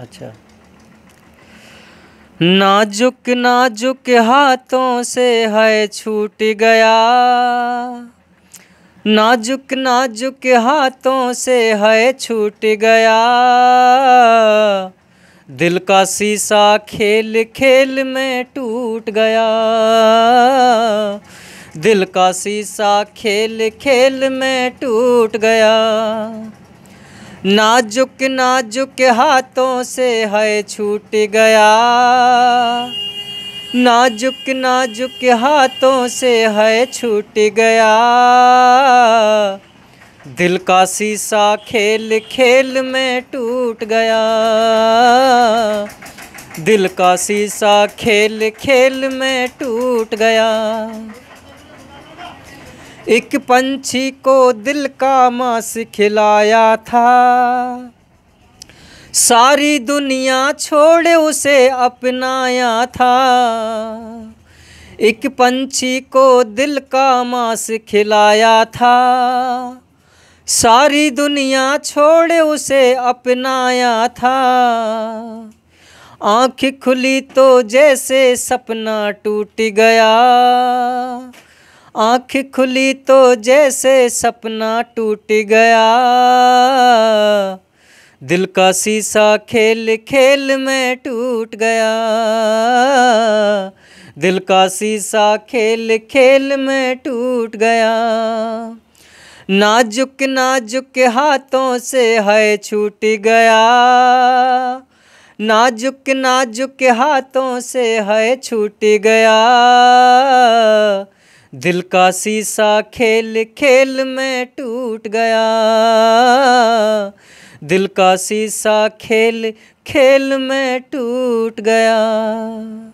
अच्छा नाजुक नाजुक हाथों से है छूट गया नाजुक नाजुक हाथों से है छूट गया दिल का शीशा खेल खेल में टूट गया दिल का शीशा खेल खेल में टूट गया नाजुक नाजुक हाथों से है छूट गया नाजुक नाजुक हाथों से है छूट गया दिल का शीशा खेल खेल में टूट गया दिल का शीशा खेल खेल में टूट गया एक पंछी को दिल का मांस खिलाया था सारी दुनिया छोड़ उसे अपनाया था एक पंछी को दिल का मांस खिलाया था सारी दुनिया छोड़ उसे अपनाया था आँख खुली तो जैसे सपना टूट गया आँख खुली तो जैसे सपना टूट गया दिल का शीशा खेल खेल में टूट गया दिल का शीशा खेल खेल में टूट गया नाजुक नाजुक हाथों से है छूट गया नाजुक नाजुक हाथों से है छूट गया दिल का शीशा खेल खेल में टूट गया दिल का शीशा खेल खेल में टूट गया